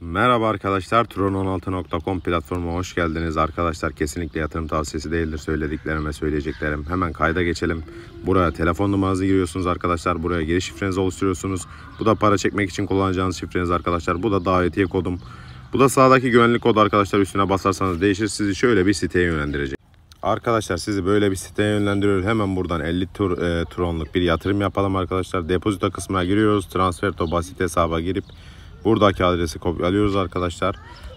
Merhaba arkadaşlar Tron16.com platformuna hoş geldiniz. Arkadaşlar kesinlikle yatırım tavsiyesi değildir söylediklerime söyleyeceklerim. Hemen kayda geçelim. Buraya telefon numaranızı giriyorsunuz arkadaşlar. Buraya giriş şifrenizi oluşturuyorsunuz. Bu da para çekmek için kullanacağınız şifreniz arkadaşlar. Bu da davetiye kodum. Bu da sağdaki güvenlik kodu arkadaşlar üstüne basarsanız değişir. Sizi şöyle bir siteye yönlendirecek. Arkadaşlar sizi böyle bir siteye yönlendiriyor. Hemen buradan 50 tur, e, tronluk bir yatırım yapalım arkadaşlar. Depozito kısmına giriyoruz. Transfer to basit hesaba girip Buradaki adresi kopyalıyoruz arkadaşlar.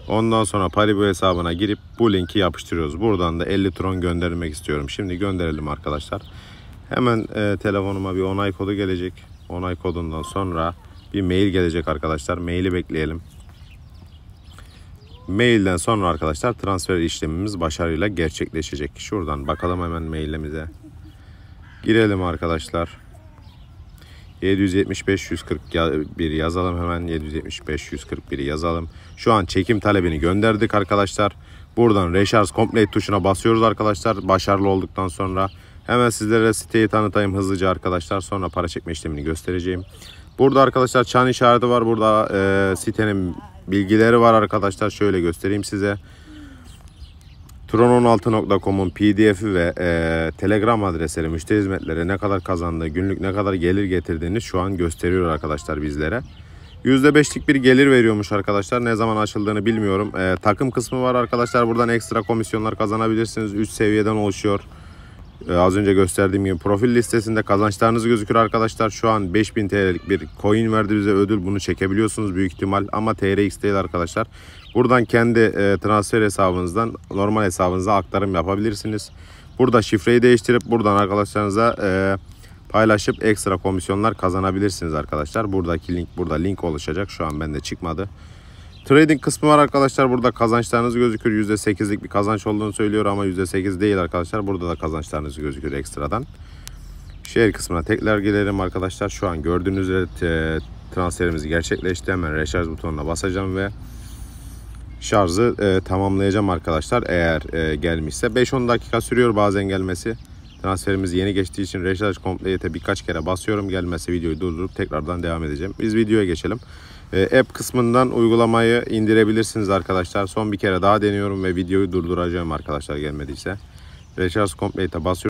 Ondan sonra Paribu hesabına girip bu linki yapıştırıyoruz. Buradan da 50 tron göndermek istiyorum. Şimdi gönderelim arkadaşlar. Hemen e, telefonuma bir onay kodu gelecek. Onay kodundan sonra bir mail gelecek arkadaşlar. Maili bekleyelim. Mailden sonra arkadaşlar transfer işlemimiz başarıyla gerçekleşecek. Şuradan bakalım hemen mailimize. Girelim arkadaşlar. 775 141 yazalım hemen 775 141 yazalım. Şu an çekim talebini gönderdik arkadaşlar. Buradan Recharge Complete tuşuna basıyoruz arkadaşlar. Başarılı olduktan sonra hemen sizlere siteyi tanıtayım hızlıca arkadaşlar. Sonra para çekme işlemini göstereceğim. Burada arkadaşlar çan işareti var. Burada e, sitenin bilgileri var arkadaşlar. Şöyle göstereyim size. Tron16.com'un pdf'i ve e, telegram adresleri müşteri hizmetleri ne kadar kazandığı, günlük ne kadar gelir getirdiğini şu an gösteriyor arkadaşlar bizlere. %5'lik bir gelir veriyormuş arkadaşlar. Ne zaman açıldığını bilmiyorum. E, takım kısmı var arkadaşlar. Buradan ekstra komisyonlar kazanabilirsiniz. 3 seviyeden oluşuyor. Ee, az önce gösterdiğim gibi profil listesinde kazançlarınız gözükür arkadaşlar. Şu an 5000 TL'lik bir coin verdi bize ödül. Bunu çekebiliyorsunuz büyük ihtimal ama TRX değil arkadaşlar. Buradan kendi e, transfer hesabınızdan normal hesabınıza aktarım yapabilirsiniz. Burada şifreyi değiştirip buradan arkadaşlarınıza e, paylaşıp ekstra komisyonlar kazanabilirsiniz arkadaşlar. Buradaki link burada link oluşacak. Şu an bende çıkmadı. Trading kısmı var arkadaşlar. Burada kazançlarınız gözükür. %8'lik bir kazanç olduğunu söylüyor ama %8 değil arkadaşlar. Burada da kazançlarınız gözükür ekstradan. Şehir kısmına tekrar gelelim arkadaşlar. Şu an gördüğünüz üzere transferimiz gerçekleşti. Hemen reşarj butonuna basacağım ve şarjı e, tamamlayacağım arkadaşlar. Eğer e, gelmişse 5-10 dakika sürüyor bazen gelmesi. Transferimiz yeni geçtiği için Recharge Complete'e birkaç kere basıyorum. Gelmezse videoyu durdurup tekrardan devam edeceğim. Biz videoya geçelim. Ee, app kısmından uygulamayı indirebilirsiniz arkadaşlar. Son bir kere daha deniyorum ve videoyu durduracağım arkadaşlar gelmediyse. Recharge Complete'e basıyorum.